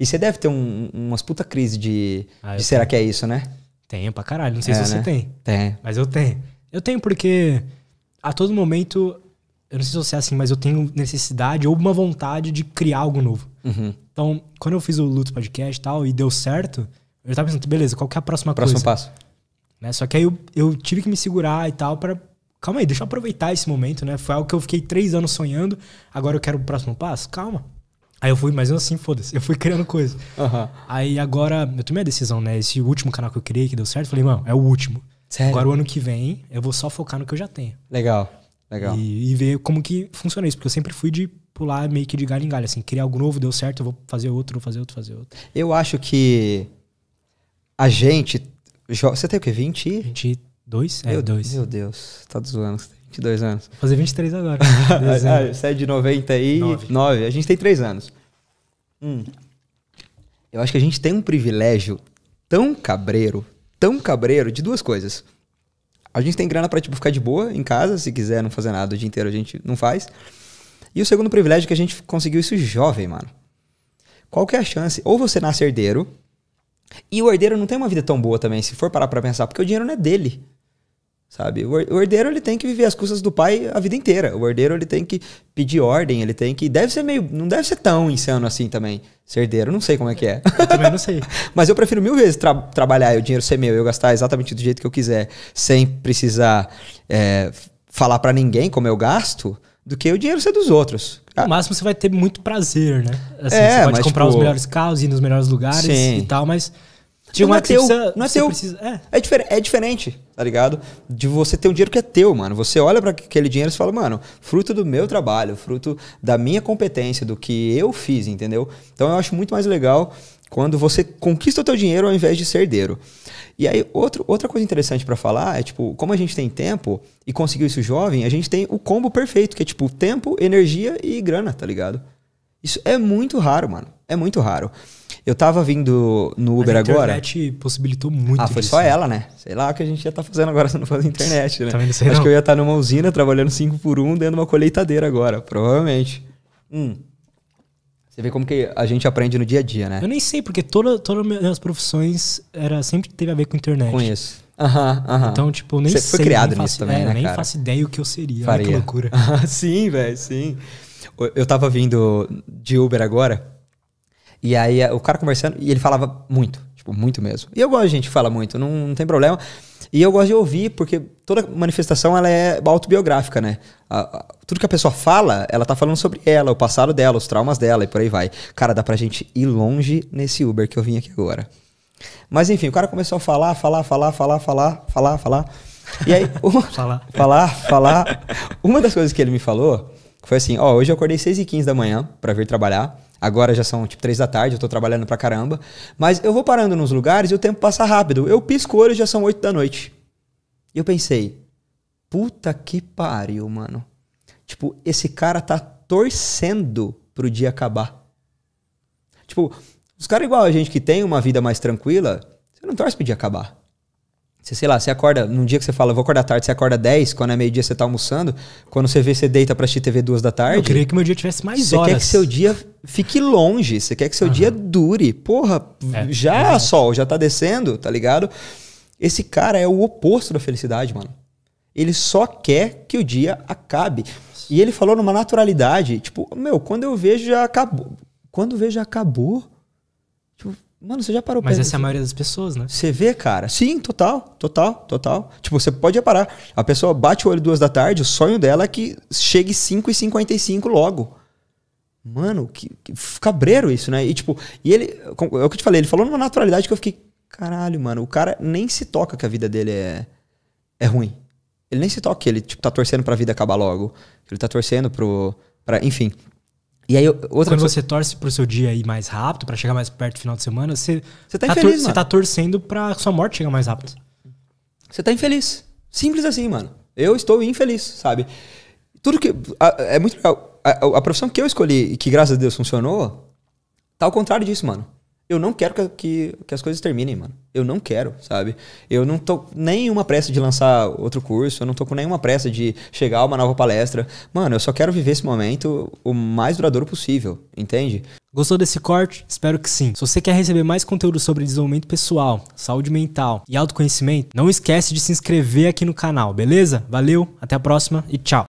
E você deve ter um, umas puta crise de, ah, de será que é isso, né? Tenho pra caralho. Não sei é, se você né? tem. Tem. Mas eu tenho. Eu tenho porque a todo momento, eu não sei se você é assim, mas eu tenho necessidade ou uma vontade de criar algo novo. Uhum. Então, quando eu fiz o Luto Podcast e tal, e deu certo, eu tava pensando, beleza, qual que é a próxima Próximo coisa? Próximo passo. Né? Só que aí eu, eu tive que me segurar e tal para Calma aí, deixa eu aproveitar esse momento, né? Foi algo que eu fiquei três anos sonhando, agora eu quero o próximo passo? Calma. Aí eu fui, mas eu assim, foda-se, eu fui criando coisa. Uhum. Aí agora, eu tomei a decisão, né? Esse último canal que eu criei, que deu certo, falei, mano, é o último. Sério? Agora o ano que vem, eu vou só focar no que eu já tenho. Legal, legal. E, e ver como que funciona isso, porque eu sempre fui de pular meio que de galho em galho, assim, criar algo novo, deu certo, eu vou fazer outro, vou fazer outro, fazer outro. Eu acho que a gente. Você tem o quê? 20? 22? É, Meu, é, 2. Meu Deus, tá zoando, 22 anos. Vou fazer 23 agora. Você é de 99. 9. A gente tem 3 anos. Hum. Eu acho que a gente tem um privilégio tão cabreiro, tão cabreiro, de duas coisas. A gente tem grana pra, tipo, ficar de boa em casa, se quiser não fazer nada o dia inteiro, a gente não faz. E o segundo privilégio é que a gente conseguiu isso jovem, mano. Qual que é a chance? Ou você nasce herdeiro, e o herdeiro não tem uma vida tão boa também, se for parar pra pensar, porque o dinheiro não é dele sabe? O herdeiro ele tem que viver as custas do pai a vida inteira. O herdeiro ele tem que pedir ordem, ele tem que deve ser meio, não deve ser tão insano assim também. Ser herdeiro, não sei como é que é. Eu também não sei. Mas eu prefiro mil vezes tra trabalhar e o dinheiro ser meu, eu gastar exatamente do jeito que eu quiser, sem precisar é, falar para ninguém como eu gasto, do que o dinheiro ser dos outros. Ah. No máximo você vai ter muito prazer, né? Assim, é, você pode mas, comprar tipo... os melhores carros, ir nos melhores lugares Sim. e tal, mas tinha não, é não é teu. Precisa, não é teu. Precisa, é. É, difer é diferente, tá ligado? De você ter um dinheiro que é teu, mano. Você olha para aquele dinheiro e fala, mano, fruto do meu trabalho, fruto da minha competência, do que eu fiz, entendeu? Então eu acho muito mais legal quando você conquista o teu dinheiro ao invés de ser herdeiro. E aí, outro, outra coisa interessante para falar é, tipo, como a gente tem tempo e conseguiu isso jovem, a gente tem o combo perfeito, que é, tipo, tempo, energia e grana, tá ligado? Isso é muito raro, mano. É muito raro. Eu tava vindo no Uber agora. A internet possibilitou muito. Ah, foi isso. só ela, né? Sei lá o que a gente ia estar tá fazendo agora se não fosse a internet, né? Tá vendo sei Acho não? que eu ia estar tá numa usina trabalhando 5 por 1 um, dentro de uma colheitadeira agora, provavelmente. Hum. Você vê como que a gente aprende no dia a dia, né? Eu nem sei, porque toda, todas as minhas profissões era, sempre teve a ver com internet. Conheço. Aham, aham. Então, tipo, nem Você sei. Foi criado nisso faço, também, é, né, Nem cara? faço ideia o que eu seria. Faria. Olha Que loucura. sim, velho, sim. Eu tava vindo de Uber agora, e aí eh, o cara conversando, e ele falava muito, tipo, muito mesmo. E eu gosto de gente que fala muito, não, não tem problema. E eu gosto de ouvir, porque toda manifestação ela é autobiográfica, né? A, a, tudo que a pessoa fala, ela tá falando sobre ela, o passado dela, os traumas dela e por aí vai. Cara, dá pra gente ir longe nesse Uber que eu vim aqui agora. Mas enfim, o cara começou a falar, falar, falar, falar, falar, falar, falar. E aí, uma, falar. falar, falar. Uma das coisas que ele me falou que foi assim, ó, hoje eu acordei 6 e 15 da manhã para vir trabalhar. Agora já são tipo 3 da tarde, eu tô trabalhando pra caramba. Mas eu vou parando nos lugares e o tempo passa rápido. Eu pisco o olho e já são 8 da noite. E eu pensei, puta que pariu, mano. Tipo, esse cara tá torcendo pro dia acabar. Tipo, os caras igual a gente que tem uma vida mais tranquila, você não torce pro dia acabar. Você, sei lá, você acorda, num dia que você fala, vou acordar tarde, você acorda 10, quando é meio-dia você tá almoçando, quando você vê, você deita pra assistir TV 2 da tarde. Eu queria que meu dia tivesse mais você horas. Você quer que seu dia fique longe, você quer que seu uhum. dia dure. Porra, é, já é. sol, já tá descendo, tá ligado? Esse cara é o oposto da felicidade, mano. Ele só quer que o dia acabe. E ele falou numa naturalidade, tipo, meu, quando eu vejo já acabou. Quando eu vejo já acabou. Tipo, Mano, você já parou Mas essa é a maioria das pessoas, né? Você vê, cara. Sim, total, total, total. Tipo, você pode parar. A pessoa bate o olho duas da tarde, o sonho dela é que chegue 5 e 55 logo. Mano, que, que cabreiro isso, né? E tipo, e ele. É o que eu te falei, ele falou numa naturalidade que eu fiquei. Caralho, mano, o cara nem se toca que a vida dele é, é ruim. Ele nem se toca que ele, tipo, tá torcendo pra vida acabar logo. Ele tá torcendo pro. Pra, enfim. E aí, outra Quando você torce pro seu dia ir mais rápido, para chegar mais perto do final de semana, você, você tá, tá infeliz, Você tá torcendo pra sua morte chegar mais rápido. Você tá infeliz. Simples assim, mano. Eu estou infeliz, sabe? Tudo que. A, é muito legal. A, a, profissão que eu escolhi e que, graças a Deus, funcionou, tá ao contrário disso, mano eu não quero que, que, que, as coisas terminem, mano. Eu não quero, sabe? Eu não tô nenhuma pressa de lançar outro curso, eu não tô com nenhuma pressa de chegar a uma nova palestra. Mano, eu só quero viver esse momento o mais duradouro possível, entende? Gostou desse corte? Espero que sim. Se você quer receber mais conteúdo sobre desenvolvimento pessoal, saúde mental e autoconhecimento, não esquece de se inscrever aqui no canal, beleza? Valeu, até a próxima e tchau!